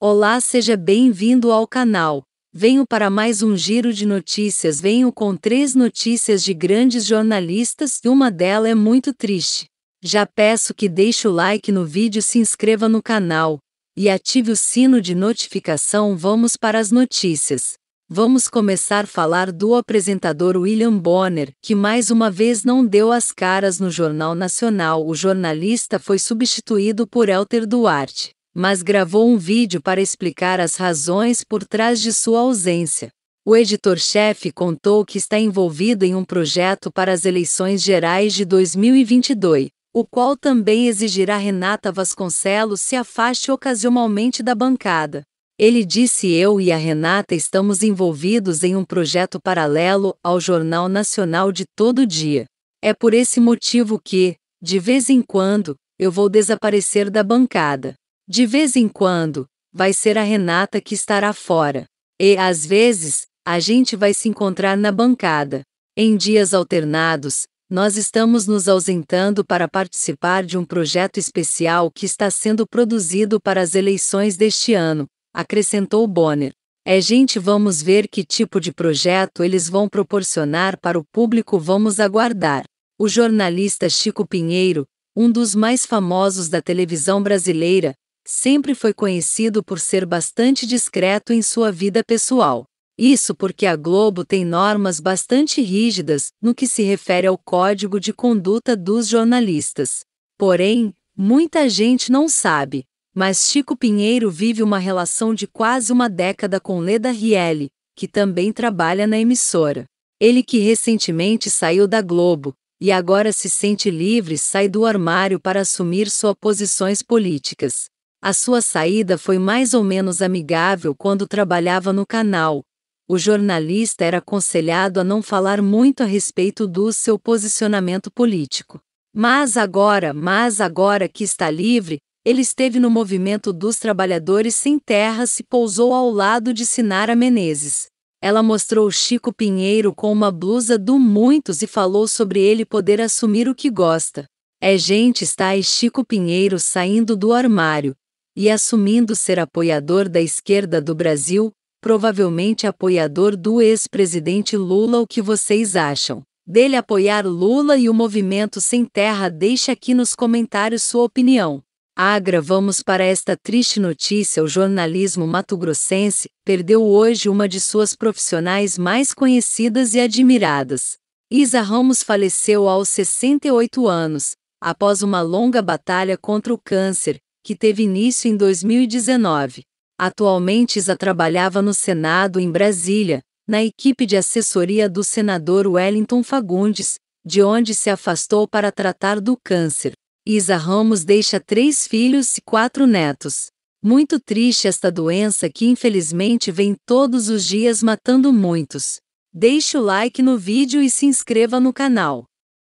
Olá, seja bem-vindo ao canal. Venho para mais um giro de notícias. Venho com três notícias de grandes jornalistas e uma delas é muito triste. Já peço que deixe o like no vídeo, se inscreva no canal e ative o sino de notificação. Vamos para as notícias. Vamos começar a falar do apresentador William Bonner, que mais uma vez não deu as caras no Jornal Nacional. O jornalista foi substituído por Elter Duarte mas gravou um vídeo para explicar as razões por trás de sua ausência. O editor-chefe contou que está envolvido em um projeto para as eleições gerais de 2022, o qual também exigirá Renata Vasconcelos se afaste ocasionalmente da bancada. Ele disse: Eu e a Renata estamos envolvidos em um projeto paralelo ao Jornal Nacional de todo dia. É por esse motivo que, de vez em quando, eu vou desaparecer da bancada. De vez em quando, vai ser a Renata que estará fora. E, às vezes, a gente vai se encontrar na bancada. Em dias alternados, nós estamos nos ausentando para participar de um projeto especial que está sendo produzido para as eleições deste ano, acrescentou Bonner. É gente, vamos ver que tipo de projeto eles vão proporcionar para o público, vamos aguardar. O jornalista Chico Pinheiro, um dos mais famosos da televisão brasileira, sempre foi conhecido por ser bastante discreto em sua vida pessoal. Isso porque a Globo tem normas bastante rígidas no que se refere ao código de conduta dos jornalistas. Porém, muita gente não sabe, mas Chico Pinheiro vive uma relação de quase uma década com Leda Riele, que também trabalha na emissora. Ele que recentemente saiu da Globo, e agora se sente livre, sai do armário para assumir suas posições políticas. A sua saída foi mais ou menos amigável quando trabalhava no canal. O jornalista era aconselhado a não falar muito a respeito do seu posicionamento político. Mas agora, mas agora que está livre, ele esteve no movimento dos trabalhadores sem terra se pousou ao lado de Sinara Menezes. Ela mostrou Chico Pinheiro com uma blusa do Muitos e falou sobre ele poder assumir o que gosta. É gente está aí Chico Pinheiro saindo do armário, e assumindo ser apoiador da esquerda do Brasil, provavelmente apoiador do ex-presidente Lula. O que vocês acham? Dele apoiar Lula e o movimento sem terra, deixe aqui nos comentários sua opinião. Agra, vamos para esta triste notícia. O jornalismo matogrossense perdeu hoje uma de suas profissionais mais conhecidas e admiradas. Isa Ramos faleceu aos 68 anos, após uma longa batalha contra o câncer, que teve início em 2019. Atualmente Isa trabalhava no Senado em Brasília, na equipe de assessoria do senador Wellington Fagundes, de onde se afastou para tratar do câncer. Isa Ramos deixa três filhos e quatro netos. Muito triste esta doença que infelizmente vem todos os dias matando muitos. Deixe o like no vídeo e se inscreva no canal.